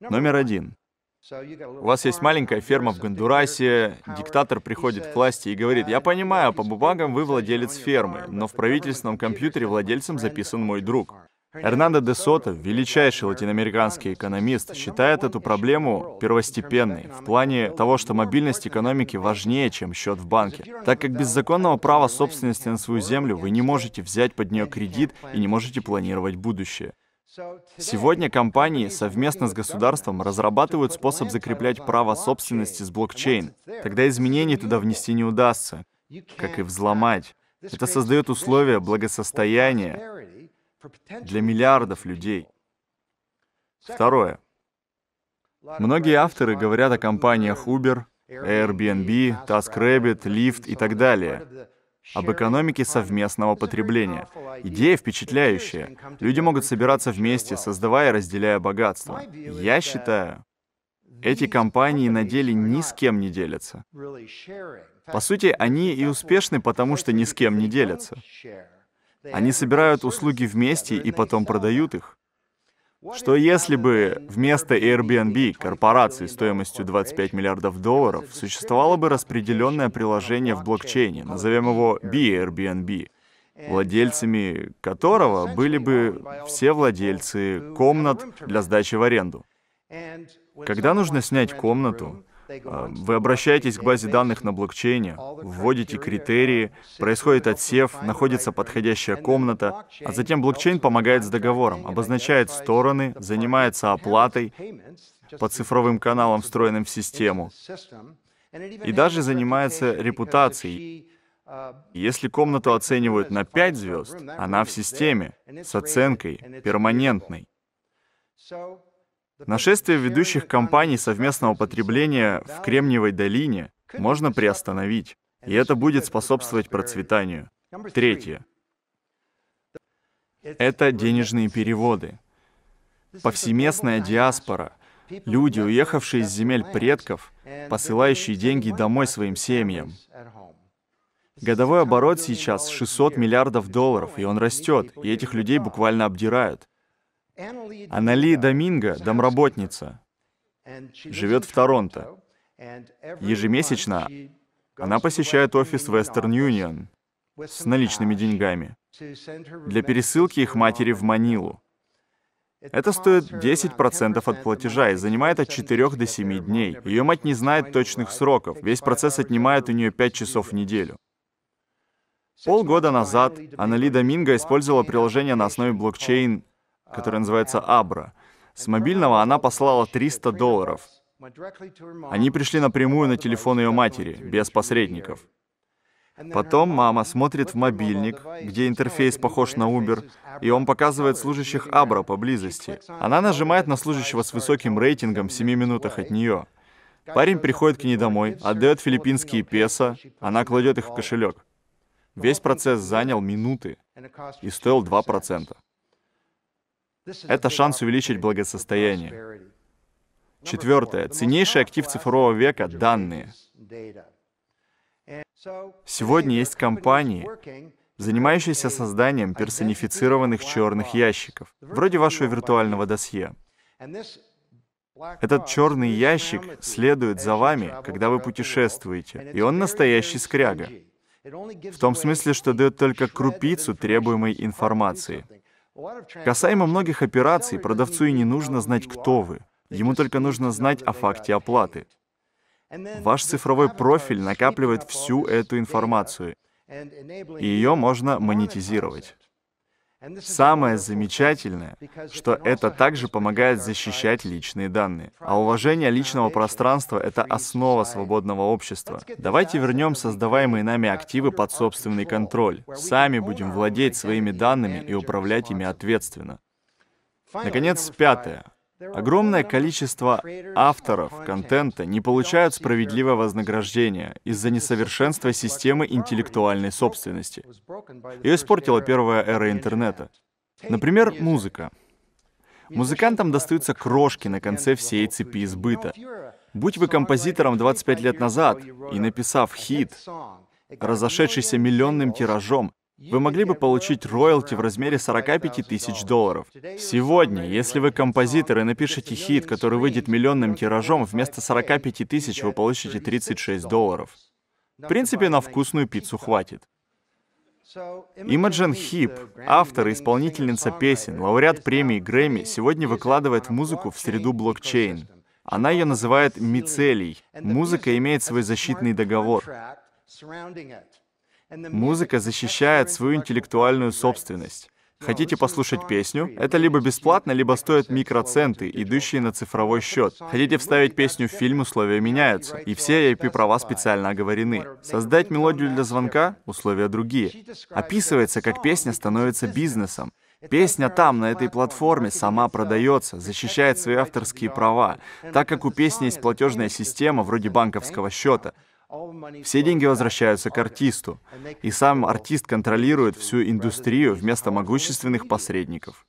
Номер один. У вас есть маленькая ферма в Гондурасе, диктатор приходит к власти и говорит, «Я понимаю, по бумагам вы владелец фермы, но в правительственном компьютере владельцем записан мой друг». Эрнандо де Сото, величайший латиноамериканский экономист, считает эту проблему первостепенной в плане того, что мобильность экономики важнее, чем счет в банке, так как без законного права собственности на свою землю вы не можете взять под нее кредит и не можете планировать будущее. Сегодня компании совместно с государством разрабатывают способ закреплять право собственности с блокчейн. Тогда изменений туда внести не удастся, как и взломать. Это создает условия благосостояния для миллиардов людей. Второе. Многие авторы говорят о компаниях Uber, Airbnb, TaskRabbit, Lyft и так далее об экономике совместного потребления. Идея впечатляющая. Люди могут собираться вместе, создавая и разделяя богатство. Я считаю, эти компании на деле ни с кем не делятся. По сути, они и успешны, потому что ни с кем не делятся. Они собирают услуги вместе и потом продают их что если бы вместо Airbnb, корпорации стоимостью 25 миллиардов долларов, существовало бы распределенное приложение в блокчейне, назовем его B-Airbnb, владельцами которого были бы все владельцы комнат для сдачи в аренду. Когда нужно снять комнату, а, вы обращаетесь к базе данных на блокчейне, вводите критерии, происходит отсев, находится подходящая комната, а затем блокчейн помогает с договором, обозначает стороны, занимается оплатой по цифровым каналам, встроенным в систему, и даже занимается репутацией. Если комнату оценивают на 5 звезд, она в системе, с оценкой, перманентной. Нашествие ведущих компаний совместного потребления в Кремниевой долине можно приостановить, и это будет способствовать процветанию. Третье. Это денежные переводы. Повсеместная диаспора, люди, уехавшие из земель предков, посылающие деньги домой своим семьям. Годовой оборот сейчас 600 миллиардов долларов, и он растет, и этих людей буквально обдирают. Анали Доминго, домработница, живет в Торонто. Ежемесячно она посещает офис Western Union с наличными деньгами для пересылки их матери в Манилу. Это стоит 10% от платежа и занимает от 4 до 7 дней. Ее мать не знает точных сроков. Весь процесс отнимает у нее 5 часов в неделю. Полгода назад Анали Доминго использовала приложение на основе блокчейн которая а, называется Абра. С мобильного она послала 300 долларов. Они пришли напрямую на телефон ее матери, без посредников. Потом мама смотрит в мобильник, где интерфейс похож на Uber, и он показывает служащих Абра поблизости. Она нажимает на служащего с высоким рейтингом в 7 минутах от нее. Парень приходит к ней домой, отдает филиппинские песо, она кладет их в кошелек. Весь процесс занял минуты и стоил 2%. Это шанс увеличить благосостояние. Четвертое. Ценнейший актив цифрового века — данные. Сегодня есть компании, занимающиеся созданием персонифицированных черных ящиков, вроде вашего виртуального досье. Этот черный ящик следует за вами, когда вы путешествуете, и он настоящий скряга. В том смысле, что дает только крупицу требуемой информации. Касаемо многих операций, продавцу и не нужно знать, кто вы. Ему только нужно знать о факте оплаты. Ваш цифровой профиль накапливает всю эту информацию, и ее можно монетизировать. Самое замечательное, что это также помогает защищать личные данные. А уважение личного пространства — это основа свободного общества. Давайте вернем создаваемые нами активы под собственный контроль. Сами будем владеть своими данными и управлять ими ответственно. Наконец, пятое. Огромное количество авторов контента не получают справедливое вознаграждение из-за несовершенства системы интеллектуальной собственности. Ее испортила первая эра интернета. Например, музыка. Музыкантам достаются крошки на конце всей цепи избыта. Будь вы композитором 25 лет назад и написав хит, разошедшийся миллионным тиражом, вы могли бы получить роялти в размере 45 тысяч долларов. Сегодня, если вы композитор и напишете хит, который выйдет миллионным тиражом, вместо 45 тысяч вы получите 36 долларов. В принципе, на вкусную пиццу хватит. Imagine Хип, автор и исполнительница песен, лауреат премии Грэмми, сегодня выкладывает музыку в среду блокчейн. Она ее называет мицелий. Музыка имеет свой защитный договор. Музыка защищает свою интеллектуальную собственность. Хотите послушать песню? Это либо бесплатно, либо стоят микроценты, идущие на цифровой счет. Хотите вставить песню в фильм, условия меняются, и все IP-права специально оговорены. Создать мелодию для звонка — условия другие. Описывается, как песня становится бизнесом. Песня там, на этой платформе, сама продается, защищает свои авторские права, так как у песни есть платежная система вроде банковского счета — все деньги возвращаются к артисту, и сам артист контролирует всю индустрию вместо могущественных посредников.